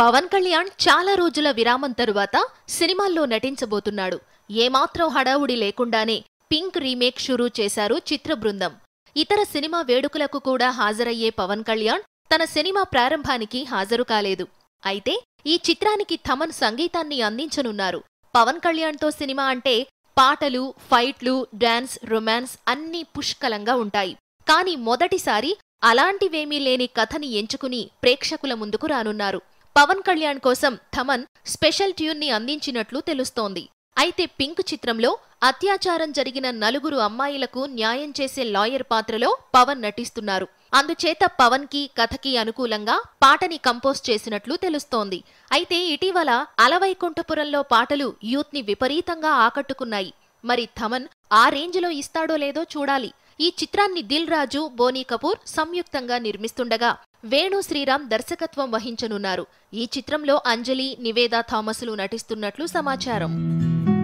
పవన్ కళ్యాణ్ చాలా రోజుల విరామం తరువాత సినిమాల్లో నటించబోతున్నాడు ఏమాత్రం హడావుడి లేకుండానే పింక్ రీమేక్ షురూ చేశారు చిత్ర బృందం ఇతర సినిమా వేడుకలకు కూడా హాజరయ్యే పవన్ కళ్యాణ్ తన సినిమా ప్రారంభానికి హాజరు కాలేదు అయితే ఈ చిత్రానికి థమన్ సంగీతాన్ని అందించనున్నారు పవన్ కళ్యాణ్తో సినిమా అంటే పాటలు ఫైట్లు డాన్స్ రొమాన్స్ అన్నీ పుష్కలంగా ఉంటాయి కాని మొదటిసారి అలాంటివేమీ లేని కథని ఎంచుకుని ప్రేక్షకుల ముందుకు రానున్నారు పవన్ కళ్యాణ్ కోసం థమన్ స్పెషల్ ట్యూన్ ని అందించినట్లు తెలుస్తోంది అయితే పింక్ చిత్రంలో అత్యాచారం జరిగిన నలుగురు అమ్మాయిలకు న్యాయం చేసే లాయర్ పాత్రలో పవన్ నటిస్తున్నారు అందుచేత పవన్ కి కథకి అనుకూలంగా పాటని కంపోజ్ చేసినట్లు తెలుస్తోంది అయితే ఇటీవల అలవైకుంఠపురంలో పాటలు యూత్ ని విపరీతంగా ఆకట్టుకున్నాయి మరి థమన్ ఆ రేంజ్లో ఇస్తాడో లేదో చూడాలి ఈ చిత్రాన్ని దిల్ రాజు బోనీ కపూర్ సంయుక్తంగా నిర్మిస్తుండగా వేణు శ్రీరామ్ దర్శకత్వం వహించనున్నారు ఈ చిత్రంలో అంజలి నివేదా థామస్లు నటిస్తున్నట్లు సమాచారం